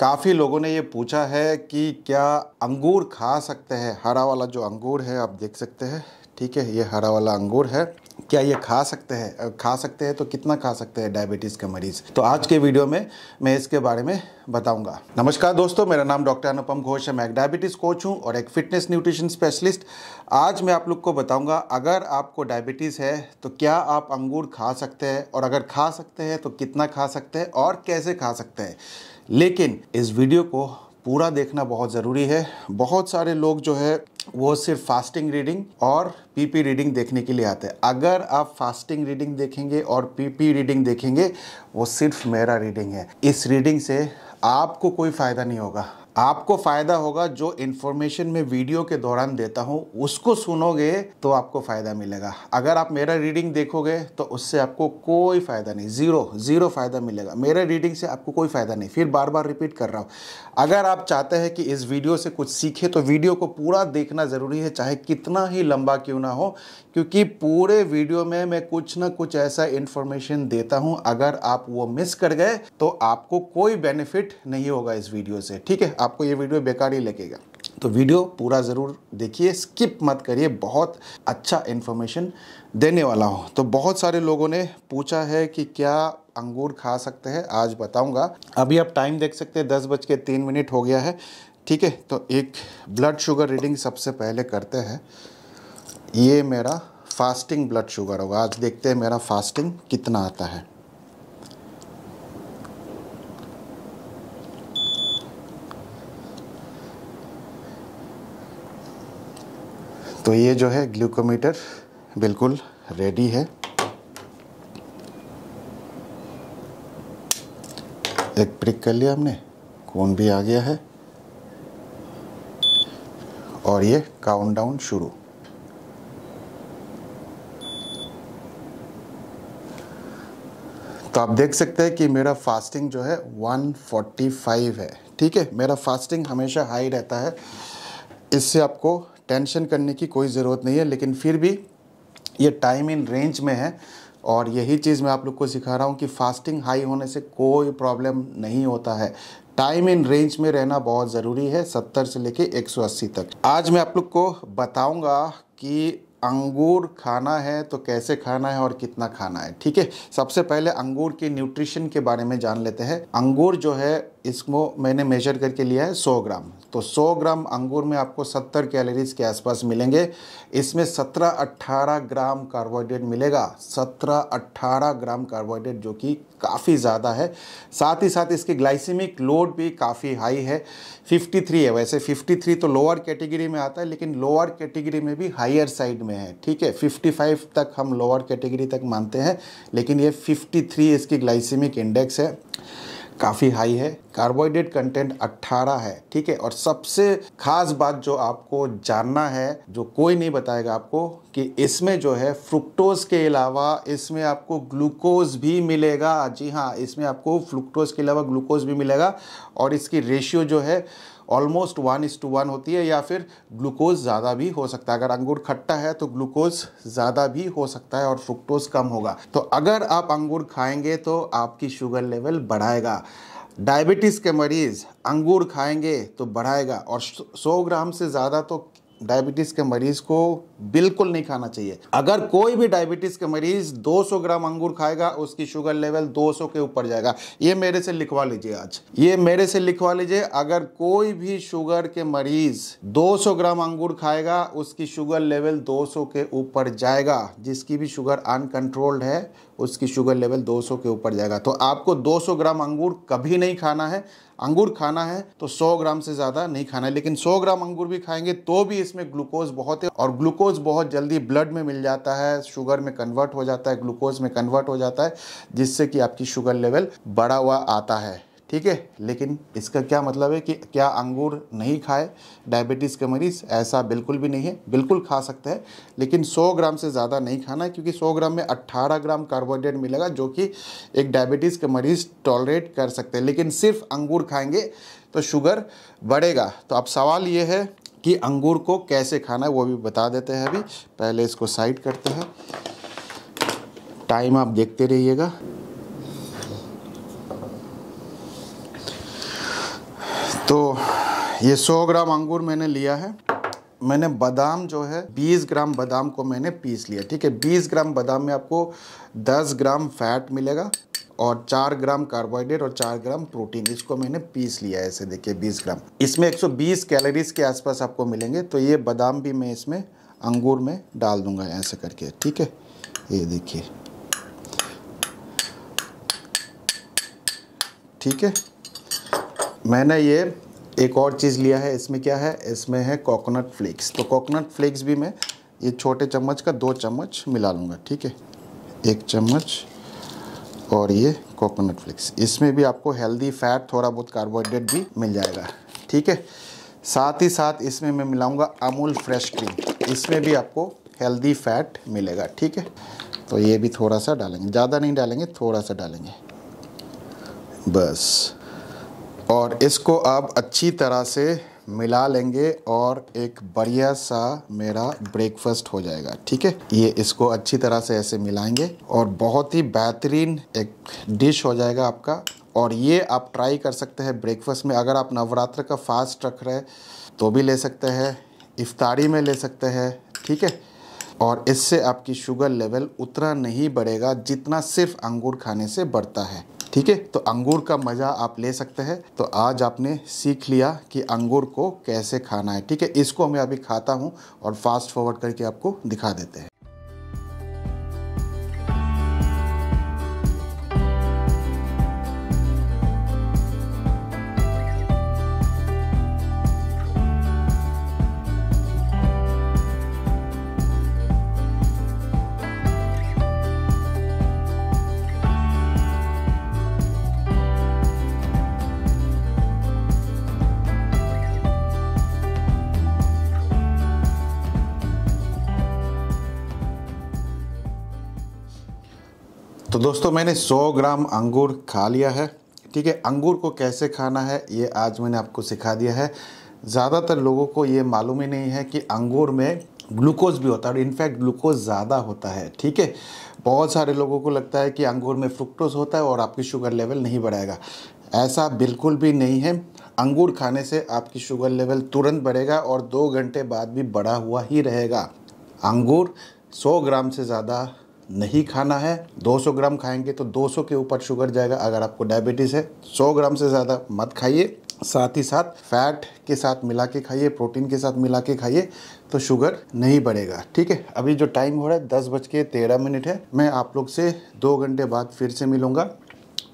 काफ़ी लोगों ने ये पूछा है कि क्या अंगूर खा सकते हैं हरा वाला जो अंगूर है आप देख सकते हैं ठीक है ये हरा वाला अंगूर है क्या ये खा सकते हैं खा सकते हैं तो कितना खा सकते हैं डायबिटीज़ के मरीज़ तो आज के वीडियो में मैं इसके बारे में बताऊंगा नमस्कार दोस्तों मेरा नाम डॉक्टर अनुपम घोष है मैं एक डायबिटीज़ कोच हूँ और एक फिटनेस न्यूट्रिशन स्पेशलिस्ट आज मैं आप लोग को बताऊँगा अगर आपको डायबिटीज़ है तो क्या आप अंगूर खा सकते हैं और अगर खा सकते हैं तो कितना खा सकते हैं और कैसे खा सकते हैं लेकिन इस वीडियो को पूरा देखना बहुत ज़रूरी है बहुत सारे लोग जो है वो सिर्फ फास्टिंग रीडिंग और पीपी रीडिंग देखने के लिए आते हैं अगर आप फास्टिंग रीडिंग देखेंगे और पीपी रीडिंग देखेंगे वो सिर्फ मेरा रीडिंग है इस रीडिंग से आपको कोई फ़ायदा नहीं होगा आपको फ़ायदा होगा जो इन्फॉर्मेशन मैं वीडियो के दौरान देता हूँ उसको सुनोगे तो आपको फ़ायदा मिलेगा अगर आप मेरा रीडिंग देखोगे तो उससे आपको कोई फ़ायदा नहीं ज़ीरो ज़ीरो फ़ायदा मिलेगा मेरे रीडिंग से आपको कोई फ़ायदा नहीं फिर बार बार रिपीट कर रहा हूँ अगर आप चाहते हैं कि इस वीडियो से कुछ सीखे तो वीडियो को पूरा देखना ज़रूरी है चाहे कितना ही लंबा क्यों ना हो क्योंकि पूरे वीडियो में मैं कुछ ना कुछ ऐसा इन्फॉर्मेशन देता हूँ अगर आप वो मिस कर गए तो आपको कोई बेनिफिट नहीं होगा इस वीडियो से ठीक है आपको ये वीडियो बेकार ही लगेगा तो वीडियो पूरा ज़रूर देखिए स्किप मत करिए बहुत अच्छा इन्फॉर्मेशन देने वाला हूँ तो बहुत सारे लोगों ने पूछा है कि क्या अंगूर खा सकते हैं आज बताऊंगा अभी आप टाइम देख सकते हैं दस बज के तीन मिनट हो गया है ठीक है तो एक ब्लड शुगर रीडिंग सबसे पहले करते हैं ये मेरा फास्टिंग ब्लड शुगर होगा आज देखते हैं मेरा फास्टिंग कितना आता है तो ये जो है ग्लूकोमीटर बिल्कुल रेडी है एक प्रिक कर लिया हमने कौन भी आ गया है और ये काउंटडाउन शुरू तो आप देख सकते हैं कि मेरा फास्टिंग जो है 145 है ठीक है मेरा फास्टिंग हमेशा हाई रहता है इससे आपको टेंशन करने की कोई ज़रूरत नहीं है लेकिन फिर भी ये टाइम इन रेंज में है और यही चीज़ मैं आप लोग को सिखा रहा हूँ कि फास्टिंग हाई होने से कोई प्रॉब्लम नहीं होता है टाइम इन रेंज में रहना बहुत ज़रूरी है 70 से लेके 180 तक आज मैं आप लोग को बताऊंगा कि अंगूर खाना है तो कैसे खाना है और कितना खाना है ठीक है सबसे पहले अंगूर के न्यूट्रिशन के बारे में जान लेते हैं अंगूर जो है इसको मैंने मेजर करके लिया है 100 ग्राम तो 100 ग्राम अंगूर में आपको 70 कैलोरीज के आसपास मिलेंगे इसमें 17-18 ग्राम कार्बोहाइड्रेट मिलेगा 17-18 ग्राम कार्बोहाइड्रेट जो कि काफ़ी ज़्यादा है साथ ही साथ इसकी ग्लाइसिमिक लोड भी काफ़ी हाई है 53 है वैसे 53 तो लोअर कैटेगरी में आता है लेकिन लोअर कैटेगरी में भी हायर साइड में है ठीक है 55 तक हम लोअर कैटेगरी तक मानते हैं लेकिन ये 53 इसकी ग्लाइसिमिक इंडेक्स है काफ़ी हाई है कार्बोहाइड्रेट कंटेंट 18 है ठीक है और सबसे खास बात जो आपको जानना है जो कोई नहीं बताएगा आपको कि इसमें जो है फ्रुक्टोज के अलावा इसमें आपको ग्लूकोज भी मिलेगा जी हाँ इसमें आपको फ्रुक्टोज के अलावा ग्लूकोज भी मिलेगा और इसकी रेशियो जो है almost one is to one होती है या फिर ग्लूकोज ज़्यादा भी हो सकता है अगर अंगूर खट्टा है तो ग्लूकोज ज़्यादा भी हो सकता है और फ्रुक्टोज कम होगा तो अगर आप अंगूर खाएंगे तो आपकी शुगर लेवल बढ़ाएगा डायबिटीज़ के मरीज़ अंगूर खाएंगे तो बढ़ाएगा और 100 ग्राम से ज़्यादा तो डायबिटीज़ के मरीज़ को बिल्कुल नहीं खाना चाहिए अगर कोई भी डायबिटीज़ के मरीज़ 200 ग्राम अंगूर खाएगा उसकी शुगर लेवल 200 के ऊपर जाएगा ये मेरे से लिखवा लीजिए आज ये मेरे से लिखवा लीजिए अगर कोई भी शुगर के मरीज़ 200 ग्राम अंगूर खाएगा उसकी शुगर लेवल 200 के ऊपर जाएगा जिसकी भी शुगर अनकंट्रोल्ड है उसकी शुगर लेवल 200 के ऊपर जाएगा तो आपको 200 ग्राम अंगूर कभी नहीं खाना है अंगूर खाना है तो 100 ग्राम से ज़्यादा नहीं खाना है लेकिन 100 ग्राम अंगूर भी खाएंगे तो भी इसमें ग्लूकोज बहुत है और ग्लूकोज बहुत जल्दी ब्लड में मिल जाता है शुगर में कन्वर्ट हो जाता है ग्लूकोज में कन्वर्ट हो जाता है जिससे कि आपकी शुगर लेवल बढ़ा हुआ आता है ठीक है लेकिन इसका क्या मतलब है कि क्या अंगूर नहीं खाए डायबिटीज़ के मरीज़ ऐसा बिल्कुल भी नहीं है बिल्कुल खा सकते हैं लेकिन 100 ग्राम से ज़्यादा नहीं खाना है क्योंकि 100 ग्राम में 18 ग्राम कार्बोहाइड्रेट मिलेगा जो कि एक डायबिटीज़ के मरीज़ टॉलरेट कर सकते हैं लेकिन सिर्फ अंगूर खाएंगे तो शुगर बढ़ेगा तो अब सवाल ये है कि अंगूर को कैसे खाना है वो भी बता देते हैं अभी पहले इसको साइड करते हैं टाइम आप देखते रहिएगा तो ये 100 ग्राम अंगूर मैंने लिया है मैंने बादाम जो है 20 ग्राम बादाम को मैंने पीस लिया ठीक है 20 ग्राम बादाम में आपको 10 ग्राम फैट मिलेगा और 4 ग्राम कार्बोहाइड्रेट और 4 ग्राम प्रोटीन इसको मैंने पीस लिया है ऐसे देखिए 20 ग्राम इसमें 120 कैलोरीज के आसपास आपको मिलेंगे तो ये बादाम भी मैं इसमें अंगूर में डाल दूंगा ऐसे करके ठीक है ये देखिए ठीक है मैंने ये एक और चीज़ लिया है इसमें क्या है इसमें है कोकोनट फ्लेक्स तो कोकोनट फ्लेक्स भी मैं ये छोटे चम्मच का दो चम्मच मिला लूँगा ठीक है एक चम्मच और ये कोकोनट फ्लेक्स इसमें भी आपको हेल्दी फैट थोड़ा बहुत कार्बोहाइड्रेट भी मिल जाएगा ठीक है साथ ही साथ इसमें मैं मिलाऊँगा अमूल फ्रेश क्रीम इसमें भी आपको हेल्दी फैट मिलेगा ठीक है तो ये भी थोड़ा सा डालेंगे ज़्यादा नहीं डालेंगे थोड़ा सा डालेंगे बस और इसको अब अच्छी तरह से मिला लेंगे और एक बढ़िया सा मेरा ब्रेकफास्ट हो जाएगा ठीक है ये इसको अच्छी तरह से ऐसे मिलाएंगे और बहुत ही बेहतरीन एक डिश हो जाएगा आपका और ये आप ट्राई कर सकते हैं ब्रेकफास्ट में अगर आप नवरात्र का फास्ट रख रहे हैं तो भी ले सकते हैं इफ्तारी में ले सकते हैं ठीक है और इससे आपकी शुगर लेवल उतना नहीं बढ़ेगा जितना सिर्फ अंगूर खाने से बढ़ता है ठीक है तो अंगूर का मज़ा आप ले सकते हैं तो आज आपने सीख लिया कि अंगूर को कैसे खाना है ठीक है इसको मैं अभी खाता हूँ और फास्ट फॉरवर्ड करके आपको दिखा देते हैं दोस्तों मैंने 100 ग्राम अंगूर खा लिया है ठीक है अंगूर को कैसे खाना है ये आज मैंने आपको सिखा दिया है ज़्यादातर लोगों को ये मालूम ही नहीं है कि अंगूर में ग्लूकोज भी होता है और इनफैक्ट ग्लूकोज ज़्यादा होता है ठीक है बहुत सारे लोगों को लगता है कि अंगूर में फ्रुक्टोज होता है और आपकी शुगर लेवल नहीं बढ़ाएगा ऐसा बिल्कुल भी नहीं है अंगूर खाने से आपकी शुगर लेवल तुरंत बढ़ेगा और दो घंटे बाद भी बढ़ा हुआ ही रहेगा अंगूर सौ ग्राम से ज़्यादा नहीं खाना है 200 ग्राम खाएंगे तो 200 के ऊपर शुगर जाएगा अगर आपको डायबिटीज़ है 100 ग्राम से ज़्यादा मत खाइए साथ ही साथ फैट के साथ मिला के खाइए प्रोटीन के साथ मिला के खाइए तो शुगर नहीं बढ़ेगा ठीक है अभी जो टाइम हो रहा है दस बज के तेरह मिनट है मैं आप लोग से दो घंटे बाद फिर से मिलूँगा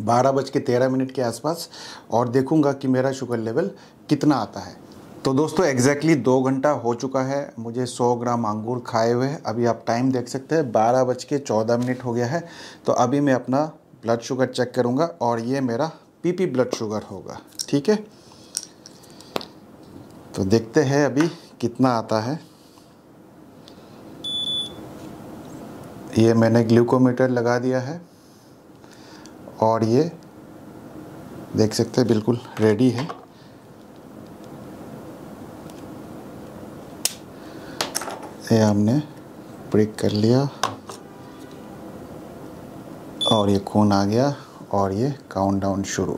बारह बज के तेरह मिनट के आसपास और देखूँगा कि मेरा शुगर लेवल कितना आता है तो दोस्तों एग्जैक्टली exactly दो घंटा हो चुका है मुझे 100 ग्राम अंगूर खाए हुए हैं अभी आप टाइम देख सकते हैं बारह बज के चौदह मिनट हो गया है तो अभी मैं अपना ब्लड शुगर चेक करूँगा और ये मेरा पीपी ब्लड शुगर होगा ठीक है तो देखते हैं अभी कितना आता है ये मैंने ग्लूकोमीटर लगा दिया है और ये देख सकते हैं बिल्कुल रेडी है से हमने प्रिक कर लिया और ये कौन आ गया और ये काउंटडाउन शुरू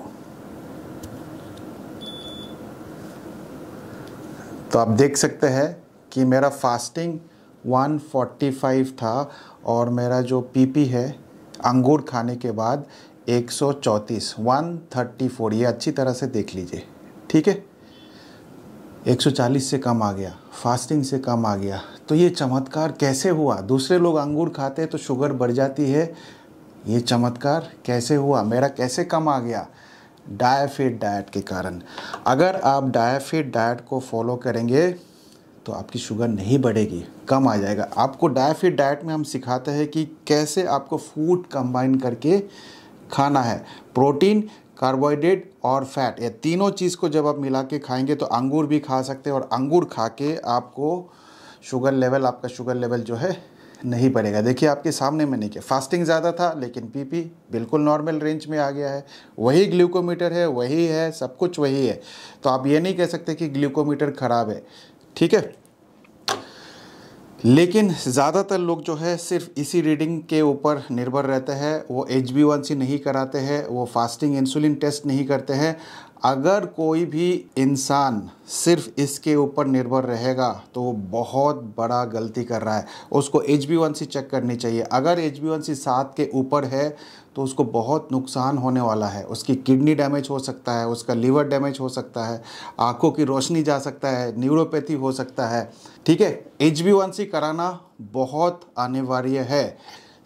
तो आप देख सकते हैं कि मेरा फास्टिंग 145 था और मेरा जो पीपी है अंगूर खाने के बाद 134 134 ये अच्छी तरह से देख लीजिए ठीक है 140 से कम आ गया फास्टिंग से कम आ गया तो ये चमत्कार कैसे हुआ दूसरे लोग अंगूर खाते हैं तो शुगर बढ़ जाती है ये चमत्कार कैसे हुआ मेरा कैसे कम आ गया डायाफेट डाइट के कारण अगर आप डायाफेट डाइट को फॉलो करेंगे तो आपकी शुगर नहीं बढ़ेगी कम आ जाएगा आपको डायाफेट डाइट में हम सिखाते हैं कि कैसे आपको फूड कंबाइन करके खाना है प्रोटीन कार्बोहाइड्रेट और फैट ये तीनों चीज़ को जब आप मिला के खाएंगे तो अंगूर भी खा सकते हैं और अंगूर खा के आपको शुगर लेवल आपका शुगर लेवल जो है नहीं बढ़ेगा देखिए आपके सामने में नहीं किया फास्टिंग ज़्यादा था लेकिन पीपी बिल्कुल नॉर्मल रेंज में आ गया है वही ग्लूकोमीटर है वही है सब कुछ वही है तो आप ये नहीं कह सकते कि ग्लूकोमीटर ख़राब है ठीक है लेकिन ज़्यादातर लोग जो है सिर्फ इसी रीडिंग के ऊपर निर्भर रहते हैं वो एच बी वन सी नहीं कराते हैं वो फास्टिंग इंसुलिन टेस्ट नहीं करते हैं अगर कोई भी इंसान सिर्फ इसके ऊपर निर्भर रहेगा तो वो बहुत बड़ा गलती कर रहा है उसको H B one C check करनी चाहिए अगर एच बी वन सी सात के ऊपर है तो उसको बहुत नुकसान होने वाला है उसकी किडनी डैमेज हो सकता है उसका लीवर डैमेज हो सकता है आंखों की रोशनी जा सकता है न्यूरोपैथी हो सकता है ठीक है एच बी वन सी कराना बहुत अनिवार्य है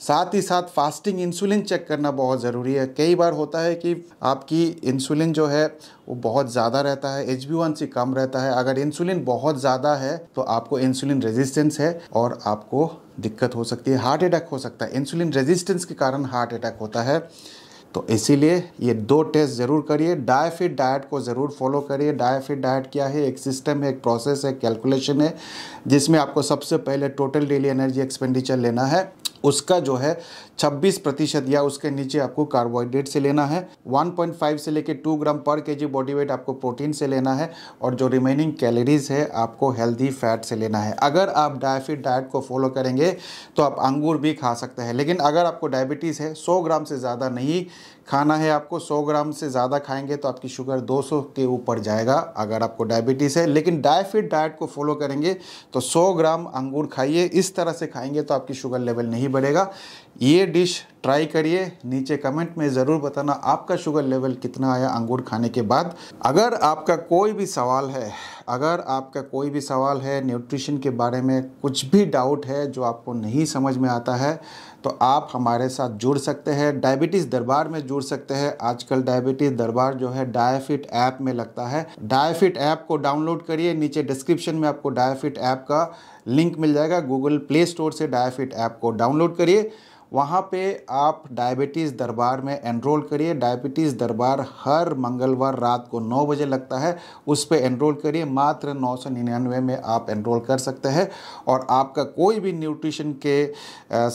साथ ही साथ फास्टिंग इंसुलिन चेक करना बहुत ज़रूरी है कई बार होता है कि आपकी इंसुलिन जो है वो बहुत ज़्यादा रहता है एच बी कम रहता है अगर इंसुलिन बहुत ज़्यादा है तो आपको इंसुलिन रेजिस्टेंस है और आपको दिक्कत हो सकती है हार्ट अटैक हो सकता है इंसुलिन रेजिस्टेंस के कारण हार्ट अटैक होता है तो इसीलिए ये दो टेस्ट ज़रूर करिए डायफिट डाइट को ज़रूर फॉलो करिए डायफिट डाइट क्या है एक सिस्टम है एक प्रोसेस है कैलकुलेशन है जिसमें आपको सबसे पहले टोटल डेली एनर्जी एक्सपेंडिचर लेना है उसका जो है 26 प्रतिशत या उसके नीचे आपको कार्बोहाइड्रेट से लेना है 1.5 से लेकर 2 ग्राम पर केजी बॉडी वेट आपको प्रोटीन से लेना है और जो रिमेनिंग कैलोरीज है आपको हेल्दी फैट से लेना है अगर आप डायफिट डाइट को फॉलो करेंगे तो आप अंगूर भी खा सकते हैं लेकिन अगर आपको डायबिटीज़ है सौ ग्राम से ज़्यादा नहीं खाना है आपको 100 ग्राम से ज़्यादा खाएंगे तो आपकी शुगर 200 के ऊपर जाएगा अगर आपको डायबिटीज़ है लेकिन डायफिट डाइट को फॉलो करेंगे तो 100 ग्राम अंगूर खाइए इस तरह से खाएंगे तो आपकी शुगर लेवल नहीं बढ़ेगा ये डिश ट्राई करिए नीचे कमेंट में ज़रूर बताना आपका शुगर लेवल कितना आया अंगूर खाने के बाद अगर आपका कोई भी सवाल है अगर आपका कोई भी सवाल है न्यूट्रिशन के बारे में कुछ भी डाउट है जो आपको नहीं समझ में आता है तो आप हमारे साथ जुड़ सकते हैं डायबिटीज़ दरबार में जुड़ सकते हैं आजकल डायबिटीज़ दरबार जो है डायफिट ऐप में लगता है डायफिट ऐप को डाउनलोड करिए नीचे डिस्क्रिप्शन में आपको डायफिट ऐप का लिंक मिल जाएगा गूगल प्ले स्टोर से डायफिट ऐप को डाउनलोड करिए वहाँ पे आप डायबिटीज़ दरबार में एनरोल करिए डायबिटीज़ दरबार हर मंगलवार रात को नौ बजे लगता है उस पर एनरोल करिए मात्र नौ सौ निन्यानवे में आप एनरोल कर सकते हैं और आपका कोई भी न्यूट्रिशन के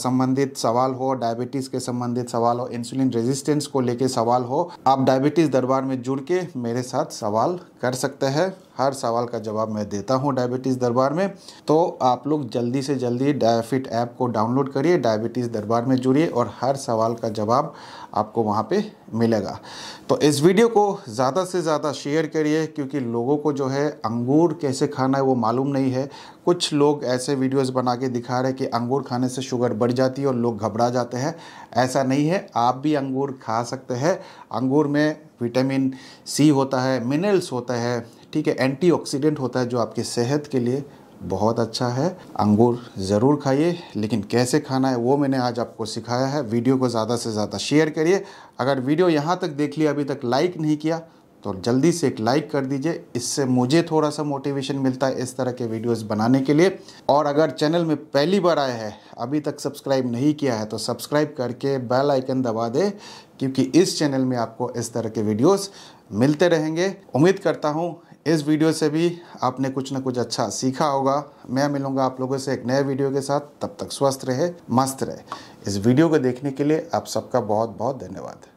संबंधित सवाल हो डायबिटीज़ के संबंधित सवाल हो इंसुलिन रेजिस्टेंस को लेके सवाल हो आप डायबिटीज़ दरबार में जुड़ के मेरे साथ सवाल कर सकते हैं हर सवाल का जवाब मैं देता हूँ डायबिटीज़ दरबार में तो आप लोग जल्दी से जल्दी डायफिट ऐप को डाउनलोड करिए डायबिटीज़ दरबार में जुड़िए और हर सवाल का जवाब आपको वहाँ पे मिलेगा तो इस वीडियो को ज़्यादा से ज़्यादा शेयर करिए क्योंकि लोगों को जो है अंगूर कैसे खाना है वो मालूम नहीं है कुछ लोग ऐसे वीडियोस बना के दिखा रहे हैं कि अंगूर खाने से शुगर बढ़ जाती है और लोग घबरा जाते हैं ऐसा नहीं है आप भी अंगूर खा सकते हैं अंगूर में विटामिन सी होता है मिनरल्स होता है ठीक है एंटीऑक्सीडेंट होता है जो आपके सेहत के लिए बहुत अच्छा है अंगूर ज़रूर खाइए लेकिन कैसे खाना है वो मैंने आज आपको सिखाया है वीडियो को ज़्यादा से ज़्यादा शेयर करिए अगर वीडियो यहाँ तक देख लिया अभी तक लाइक नहीं किया तो जल्दी से एक लाइक कर दीजिए इससे मुझे थोड़ा सा मोटिवेशन मिलता है इस तरह के वीडियोस बनाने के लिए और अगर चैनल में पहली बार आया है अभी तक सब्सक्राइब नहीं किया है तो सब्सक्राइब करके बेल आइकन दबा दे क्योंकि इस चैनल में आपको इस तरह के वीडियोस मिलते रहेंगे उम्मीद करता हूँ इस वीडियो से भी आपने कुछ ना कुछ अच्छा सीखा होगा मैं मिलूंगा आप लोगों से एक नए वीडियो के साथ तब तक स्वस्थ रहे मस्त रहे इस वीडियो को देखने के लिए आप सबका बहुत बहुत धन्यवाद